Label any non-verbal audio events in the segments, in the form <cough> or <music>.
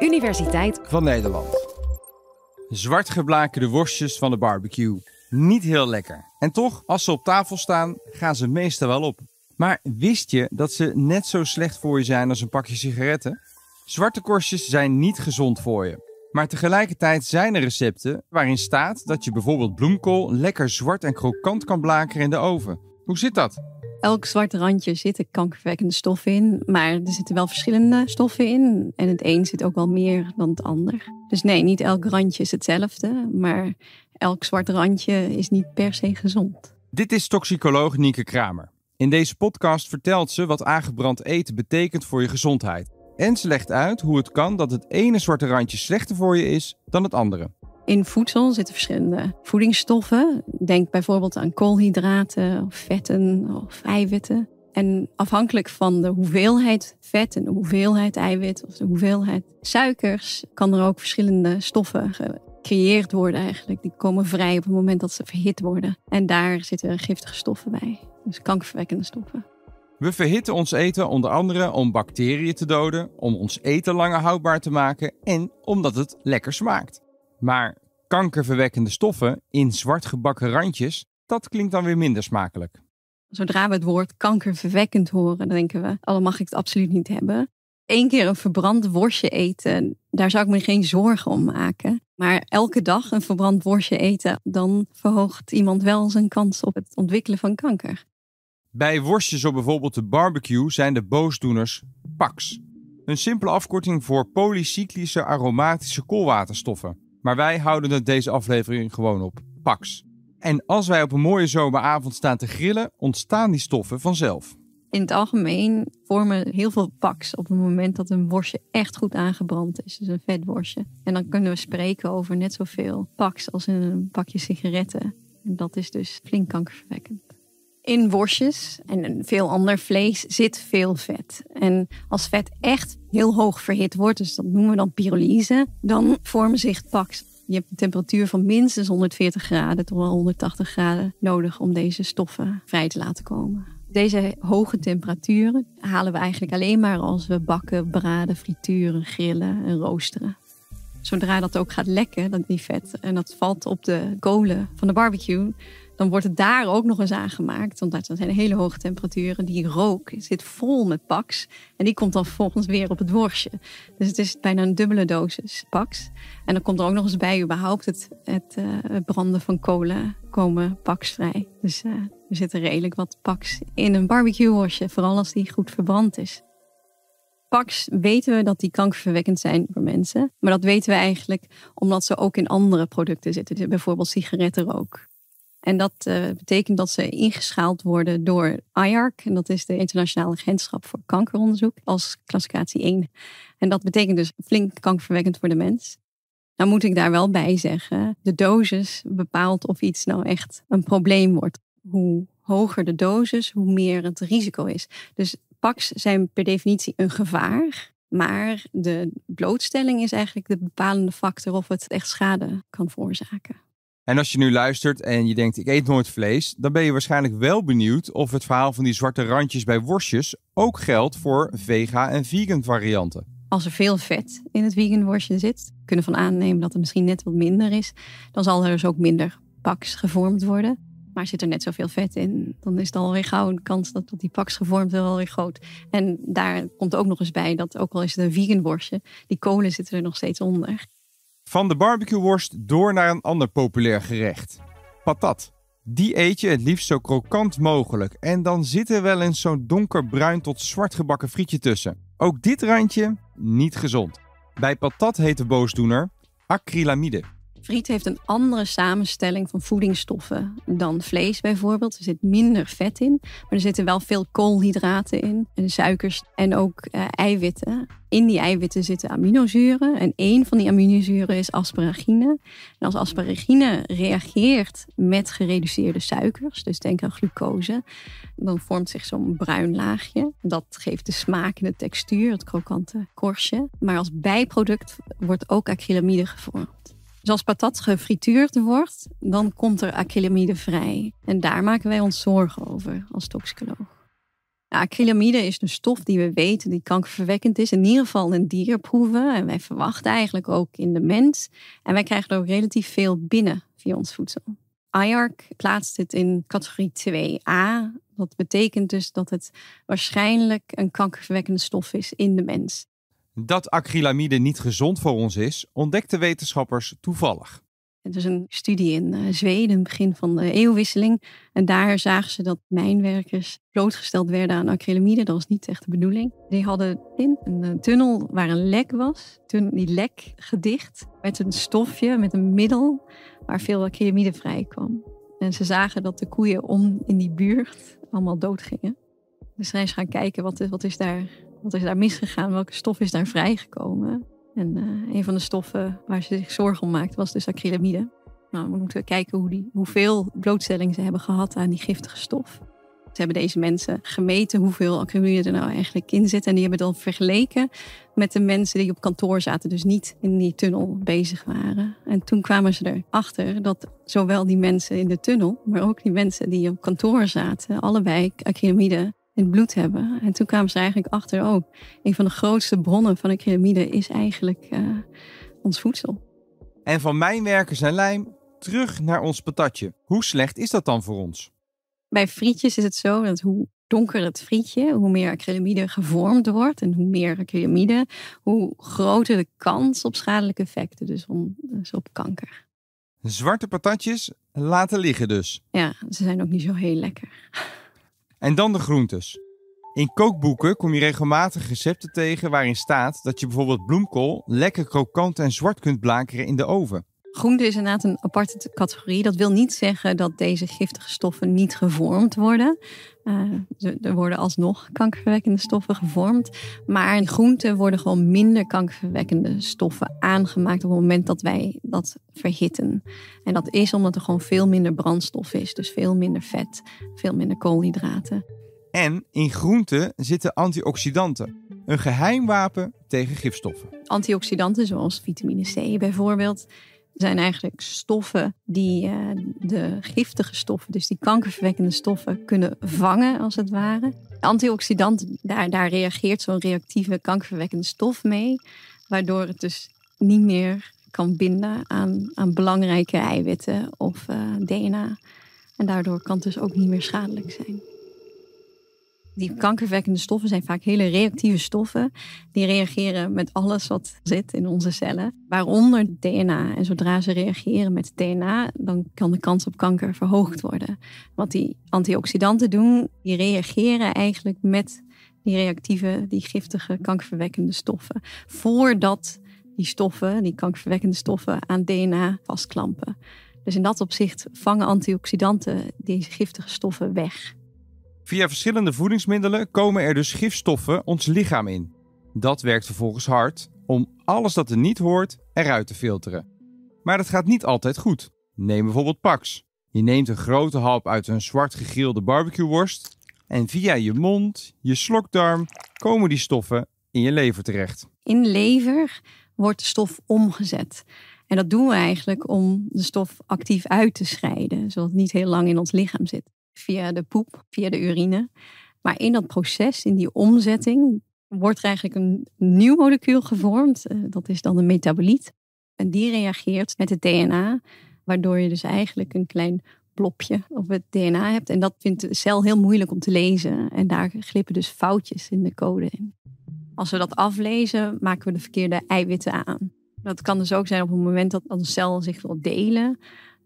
Universiteit van Nederland. Zwartgeblakerde worstjes van de barbecue. Niet heel lekker. En toch, als ze op tafel staan, gaan ze meestal wel op. Maar wist je dat ze net zo slecht voor je zijn als een pakje sigaretten? Zwarte korstjes zijn niet gezond voor je. Maar tegelijkertijd zijn er recepten waarin staat dat je bijvoorbeeld bloemkool lekker zwart en krokant kan blakeren in de oven. Hoe zit dat? elk zwart randje zit er kankerverwekkende stof in. Maar er zitten wel verschillende stoffen in. En het een zit ook wel meer dan het ander. Dus nee, niet elk randje is hetzelfde. Maar elk zwart randje is niet per se gezond. Dit is toxicoloog Nieke Kramer. In deze podcast vertelt ze wat aangebrand eten betekent voor je gezondheid. En ze legt uit hoe het kan dat het ene zwarte randje slechter voor je is dan het andere. In voedsel zitten verschillende voedingsstoffen. Denk bijvoorbeeld aan koolhydraten, of vetten of eiwitten. En afhankelijk van de hoeveelheid vet en de hoeveelheid eiwit of de hoeveelheid suikers, kan er ook verschillende stoffen gecreëerd worden eigenlijk. Die komen vrij op het moment dat ze verhit worden. En daar zitten giftige stoffen bij, dus kankerverwekkende stoffen. We verhitten ons eten onder andere om bacteriën te doden, om ons eten langer houdbaar te maken en omdat het lekker smaakt. Maar kankerverwekkende stoffen in zwart gebakken randjes, dat klinkt dan weer minder smakelijk. Zodra we het woord kankerverwekkend horen, denken we, oh, alle mag ik het absoluut niet hebben. Eén keer een verbrand worstje eten, daar zou ik me geen zorgen om maken. Maar elke dag een verbrand worstje eten, dan verhoogt iemand wel zijn kans op het ontwikkelen van kanker. Bij worstjes op bijvoorbeeld de barbecue zijn de boosdoeners PAX. Een simpele afkorting voor polycyclische aromatische koolwaterstoffen. Maar wij houden het deze aflevering gewoon op Pax. En als wij op een mooie zomeravond staan te grillen, ontstaan die stoffen vanzelf. In het algemeen vormen heel veel paks op het moment dat een worstje echt goed aangebrand is. Dus een vetworstje. En dan kunnen we spreken over net zoveel pax als in een pakje sigaretten. En dat is dus flink kankerverwekkend in worstjes en veel ander vlees zit veel vet. En als vet echt heel hoog verhit wordt, dus dat noemen we dan pyrolyse, dan vormen zich paks. Je hebt een temperatuur van minstens 140 graden tot wel 180 graden nodig om deze stoffen vrij te laten komen. Deze hoge temperaturen halen we eigenlijk alleen maar als we bakken, braden, frituren, grillen en roosteren zodra dat ook gaat lekken, dat die vet, en dat valt op de kolen van de barbecue, dan wordt het daar ook nog eens aangemaakt. Want dat zijn hele hoge temperaturen. Die rook zit vol met Pax. En die komt dan vervolgens weer op het worstje. Dus het is bijna een dubbele dosis Pax. En dan komt er ook nog eens bij überhaupt het, het eh, branden van kolen komen Pax vrij. Dus eh, er zit redelijk wat Pax in een barbecue worstje. Vooral als die goed verbrand is. Pax weten we dat die kankerverwekkend zijn voor mensen. Maar dat weten we eigenlijk omdat ze ook in andere producten zitten. Dus bijvoorbeeld sigarettenrook. En dat eh, betekent dat ze ingeschaald worden door IARC. En dat is de Internationale Agentschap voor Kankeronderzoek als klassificatie 1. En dat betekent dus flink kankerverwekkend voor de mens. Nou moet ik daar wel bij zeggen, de dosis bepaalt of iets nou echt een probleem wordt. Hoe hoger de dosis, hoe meer het risico is. Dus PAX zijn per definitie een gevaar. Maar de blootstelling is eigenlijk de bepalende factor of het echt schade kan veroorzaken. En als je nu luistert en je denkt ik eet nooit vlees, dan ben je waarschijnlijk wel benieuwd of het verhaal van die zwarte randjes bij worstjes ook geldt voor vega en vegan varianten. Als er veel vet in het vegan worstje zit, kunnen van aannemen dat het misschien net wat minder is, dan zal er dus ook minder paks gevormd worden. Maar zit er net zoveel vet in, dan is het alweer gauw een kans dat, dat die paks gevormd wel weer groot. En daar komt ook nog eens bij dat ook al is het een vegan worstje, die kolen zitten er nog steeds onder. Van de barbecueworst door naar een ander populair gerecht. Patat. Die eet je het liefst zo krokant mogelijk en dan zit er wel eens zo'n donkerbruin tot zwart gebakken frietje tussen. Ook dit randje niet gezond. Bij patat heet de boosdoener acrylamide. Friet heeft een andere samenstelling van voedingsstoffen dan vlees bijvoorbeeld. Er zit minder vet in, maar er zitten wel veel koolhydraten in en suikers en ook eh, eiwitten. In die eiwitten zitten aminozuren en één van die aminozuren is asparagine. En als asparagine reageert met gereduceerde suikers, dus denk aan glucose, dan vormt zich zo'n bruin laagje. Dat geeft de smaak en de textuur, het krokante korstje. Maar als bijproduct wordt ook acrylamide gevormd. Dus als patat gefrituurd wordt, dan komt er acrylamide vrij. En daar maken wij ons zorgen over als toxicoloog. Nou, acrylamide is een stof die we weten die kankerverwekkend is. In ieder geval in dierproeven En wij verwachten eigenlijk ook in de mens. En wij krijgen er ook relatief veel binnen via ons voedsel. IARC plaatst dit in categorie 2a. Dat betekent dus dat het waarschijnlijk een kankerverwekkende stof is in de mens. Dat acrylamide niet gezond voor ons is, ontdekten wetenschappers toevallig. Het is een studie in eh, Zweden, begin van de eeuwwisseling. En daar zagen ze dat mijnwerkers blootgesteld werden aan acrylamide. Dat was niet echt de bedoeling. Die hadden in een eh, tunnel waar een lek was. Toen die lek gedicht met een stofje, met een middel waar veel acrylamide vrij kwam. En ze zagen dat de koeien om in die buurt allemaal doodgingen. Dus zijn ze gaan kijken wat wat is daar wat is daar misgegaan? Welke stof is daar vrijgekomen? En eh, een van de stoffen waar ze zich zorgen om maakte was dus acrylamide. Nou, we moeten kijken hoe die, hoeveel blootstelling ze hebben gehad aan die giftige stof. Ze hebben deze mensen gemeten hoeveel acrylamide er nou eigenlijk in zit. En die hebben dan vergeleken met de mensen die op kantoor zaten, dus niet in die tunnel bezig waren. En toen kwamen ze erachter dat zowel die mensen in de tunnel, maar ook die mensen die op kantoor zaten, allebei acrylamide het bloed hebben. En toen kwamen ze eigenlijk achter, oh, een van de grootste bronnen van acrylamide is eigenlijk eh, ons voedsel. En van mijnwerkers en lijm terug naar ons patatje. Hoe slecht is dat dan voor ons? Bij frietjes is het zo dat hoe donker het frietje, hoe meer acrylamide gevormd wordt en hoe meer acrylamide, hoe groter de kans op schadelijke effecten, dus, dus op kanker. Zwarte patatjes laten liggen dus. Ja, ze zijn ook niet zo heel lekker. <laughs> En dan de groentes. In kookboeken kom je regelmatig recepten tegen waarin staat dat je bijvoorbeeld bloemkool lekker krokant en zwart kunt blakeren in de oven. Groente is inderdaad een aparte categorie. Dat wil niet zeggen dat deze giftige stoffen niet gevormd worden. Eh, er worden alsnog kankerverwekkende stoffen gevormd. Maar in groenten worden gewoon minder kankerverwekkende stoffen aangemaakt op het moment dat wij dat verhitten. En dat is omdat er gewoon veel minder brandstof is. Dus veel minder vet, veel minder koolhydraten. En in groenten zitten antioxidanten. Een geheim wapen tegen gifstoffen. Antioxidanten zoals vitamine C bijvoorbeeld zijn eigenlijk stoffen die eh, de giftige stoffen, dus die kankerverwekkende stoffen, kunnen vangen als het ware. Antioxidant daar, daar reageert zo'n reactieve kankerverwekkende stof mee, waardoor het dus niet meer kan binden aan, aan belangrijke eiwitten of eh, DNA. En daardoor kan het dus ook niet meer schadelijk zijn. Die kankerverwekkende stoffen zijn vaak hele reactieve stoffen. Die reageren met alles wat zit in onze cellen, waaronder DNA. En zodra ze reageren met DNA, dan kan de kans op kanker verhoogd worden. Wat die antioxidanten doen, die reageren eigenlijk met die reactieve, die giftige kankerverwekkende stoffen. Voordat die stoffen, die kankerverwekkende stoffen, aan DNA vastklampen. Dus in dat opzicht vangen antioxidanten deze giftige stoffen weg. Via verschillende voedingsmiddelen komen er dus gifstoffen ons lichaam in. Dat werkt vervolgens hard om alles dat er niet hoort eruit te filteren. Maar dat gaat niet altijd goed. Neem bijvoorbeeld Pax. Je neemt een grote hap uit een zwart gegrilde barbecueworst en via je mond, je slokdarm, komen die stoffen in je lever terecht. In lever wordt de stof omgezet. En dat doen we eigenlijk om de stof actief uit te scheiden, zodat het niet heel lang in ons lichaam zit via de poep, via de urine. Maar in dat proces, in die omzetting, wordt er eigenlijk een nieuw molecuul gevormd. Eh, dat is dan een metaboliet. En die reageert met het DNA, waardoor je dus eigenlijk een klein blopje op het DNA hebt. En dat vindt de cel heel moeilijk om te lezen. En daar glippen dus foutjes in de code in. Als we dat aflezen, maken we de verkeerde eiwitten aan. Dat kan dus ook zijn op het moment dat een cel zich wil delen,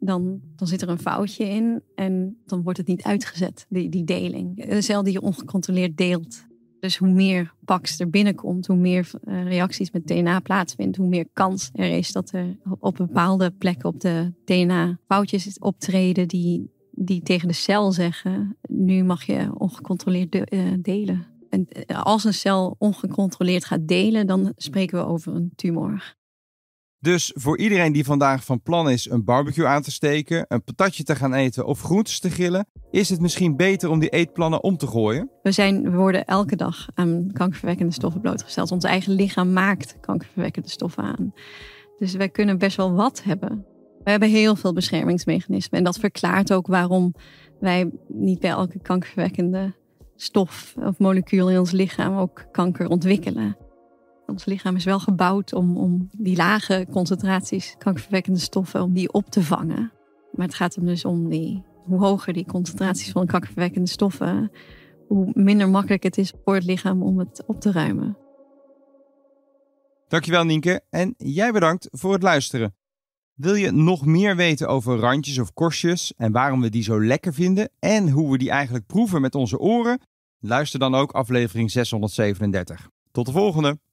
dan, dan zit er een foutje in en dan wordt het niet uitgezet, die, die deling. Een cel die je ongecontroleerd deelt. Dus hoe meer baks er binnenkomt, hoe meer eh, reacties met DNA plaatsvindt, hoe meer kans er is dat er op bepaalde plekken op de DNA foutjes optreden die, die tegen de cel zeggen, nu mag je ongecontroleerd eh, delen. En eh, als een cel ongecontroleerd gaat delen, dan spreken we over een tumor. Dus voor iedereen die vandaag van plan is een barbecue aan te steken, een patatje te gaan eten of groentes te grillen, is het misschien beter om die eetplannen om te gooien? We, zijn, we worden elke dag aan kankerverwekkende stoffen blootgesteld. Ons eigen lichaam maakt kankerverwekkende stoffen aan. Dus wij kunnen best wel wat hebben. We hebben heel veel beschermingsmechanismen. En dat verklaart ook waarom wij niet bij elke kankerverwekkende stof of molecuul in ons lichaam ook kanker ontwikkelen. Ons lichaam is wel gebouwd om, om die lage concentraties kankerverwekkende stoffen, om die op te vangen. Maar het gaat hem dus om die, hoe hoger die concentraties van kankerverwekkende stoffen, hoe minder makkelijk het is voor het lichaam om het op te ruimen. Dankjewel Nienke en jij bedankt voor het luisteren. Wil je nog meer weten over randjes of korstjes en waarom we die zo lekker vinden en hoe we die eigenlijk proeven met onze oren? Luister dan ook aflevering 637. Tot de volgende!